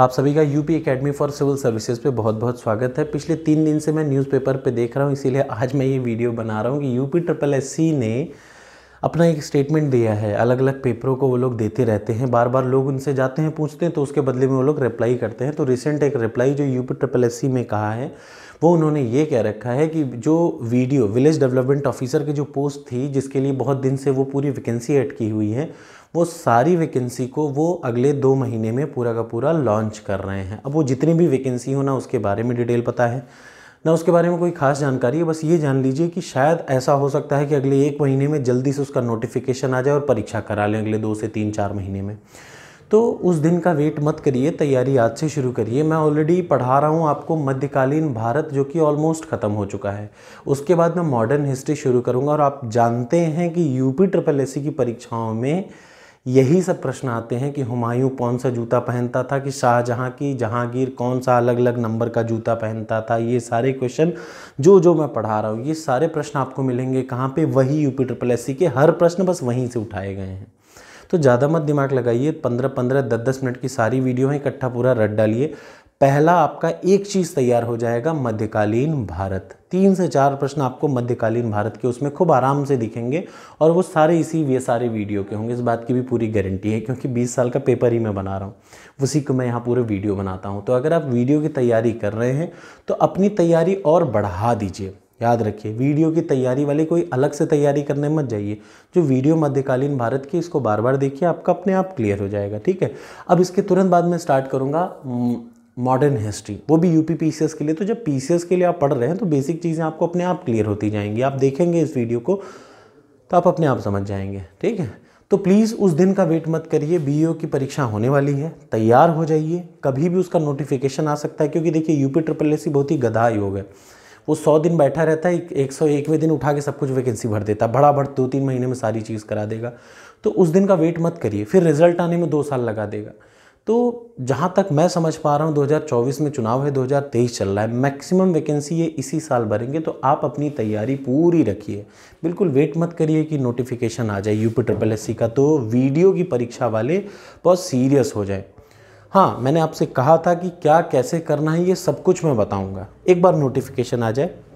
आप सभी का UP academy for civil services पे बहुत बहुत स्वागत है पिछले तीन दिन से मैं न्यूज़पेपर पे देख रहा हूँ इसीलिए आज मैं ये वीडियो बना रहा हूँ कि यूपी ट्रिपल एस ने अपना एक स्टेटमेंट दिया है अलग अलग पेपरों को वो लोग देते रहते हैं बार बार लोग उनसे जाते हैं पूछते हैं तो उसके बदले में वो लोग रिप्लाई करते हैं तो रिसेंट एक रिप्लाई जो यूपी ट्रिपल एस में कहा है वो उन्होंने ये कह रखा है कि जो वीडियो विलेज डेवलपमेंट ऑफिसर की जो पोस्ट थी जिसके लिए बहुत दिन से वो पूरी वैकेंसी अटकी हुई है वो सारी वैकेंसी को वो अगले दो महीने में पूरा का पूरा लॉन्च कर रहे हैं अब वो जितनी भी वैकेंसी हो ना उसके बारे में डिटेल पता है ना उसके बारे में कोई खास जानकारी है बस ये जान लीजिए कि शायद ऐसा हो सकता है कि अगले एक महीने में जल्दी से उसका नोटिफिकेशन आ जाए और परीक्षा करा लें अगले दो से तीन चार महीने में तो उस दिन का वेट मत करिए तैयारी आज से शुरू करिए मैं ऑलरेडी पढ़ा रहा हूँ आपको मध्यकालीन भारत जो कि ऑलमोस्ट ख़त्म हो चुका है उसके बाद मैं मॉडर्न हिस्ट्री शुरू करूँगा और आप जानते हैं कि यूपी ट्रिपल एस की परीक्षाओं में यही सब प्रश्न आते हैं कि हुमायूं कौन सा जूता पहनता था कि शाहजहाँ की जहांगीर कौन सा अलग अलग नंबर का जूता पहनता था ये सारे क्वेश्चन जो जो मैं पढ़ा रहा हूँ ये सारे प्रश्न आपको मिलेंगे कहाँ पे वही यूपी ट्रिपल एस के हर प्रश्न बस वहीं से उठाए गए हैं तो ज़्यादा मत दिमाग लगाइए पंद्रह पंद्रह दस दस मिनट की सारी वीडियो है इकट्ठा पूरा रट डालिए पहला आपका एक चीज़ तैयार हो जाएगा मध्यकालीन भारत तीन से चार प्रश्न आपको मध्यकालीन भारत के उसमें खूब आराम से दिखेंगे और वो सारे इसी वे सारे वीडियो के होंगे इस बात की भी पूरी गारंटी है क्योंकि 20 साल का पेपर ही मैं बना रहा हूँ उसी को मैं यहाँ पूरे वीडियो बनाता हूँ तो अगर आप वीडियो की तैयारी कर रहे हैं तो अपनी तैयारी और बढ़ा दीजिए याद रखिए वीडियो की तैयारी वाली कोई अलग से तैयारी करने मत जाइए जो वीडियो मध्यकालीन भारत की इसको बार बार देखिए आपका अपने आप क्लियर हो जाएगा ठीक है अब इसके तुरंत बाद में स्टार्ट करूँगा मॉडर्न हिस्ट्री वो भी यूपी पी के लिए तो जब पी के लिए आप पढ़ रहे हैं तो बेसिक चीज़ें आपको अपने आप क्लियर होती जाएंगी आप देखेंगे इस वीडियो को तो आप अपने आप समझ जाएंगे ठीक है तो प्लीज़ उस दिन का वेट मत करिए बी e की परीक्षा होने वाली है तैयार हो जाइए कभी भी उसका नोटिफिकेशन आ सकता है क्योंकि देखिए यूपी ट्रिपल एस बहुत ही गधा योग है वो सौ दिन बैठा रहता है एक सौ एकवें दिन उठा के सब कुछ वैकेंसी भर देता है बड़ा भड़ दो तीन महीने में सारी चीज़ करा देगा तो उस दिन का वेट मत करिए फिर रिजल्ट आने में दो साल लगा देगा तो जहाँ तक मैं समझ पा रहा हूँ 2024 में चुनाव है 2023 चल रहा है मैक्सिमम वैकेंसी ये इसी साल भरेंगे तो आप अपनी तैयारी पूरी रखिए बिल्कुल वेट मत करिए कि नोटिफिकेशन आ जाए यूपी ट्रिपल एस का तो वीडियो की परीक्षा वाले बहुत सीरियस हो जाए हाँ मैंने आपसे कहा था कि क्या कैसे करना है ये सब कुछ मैं बताऊँगा एक बार नोटिफिकेशन आ जाए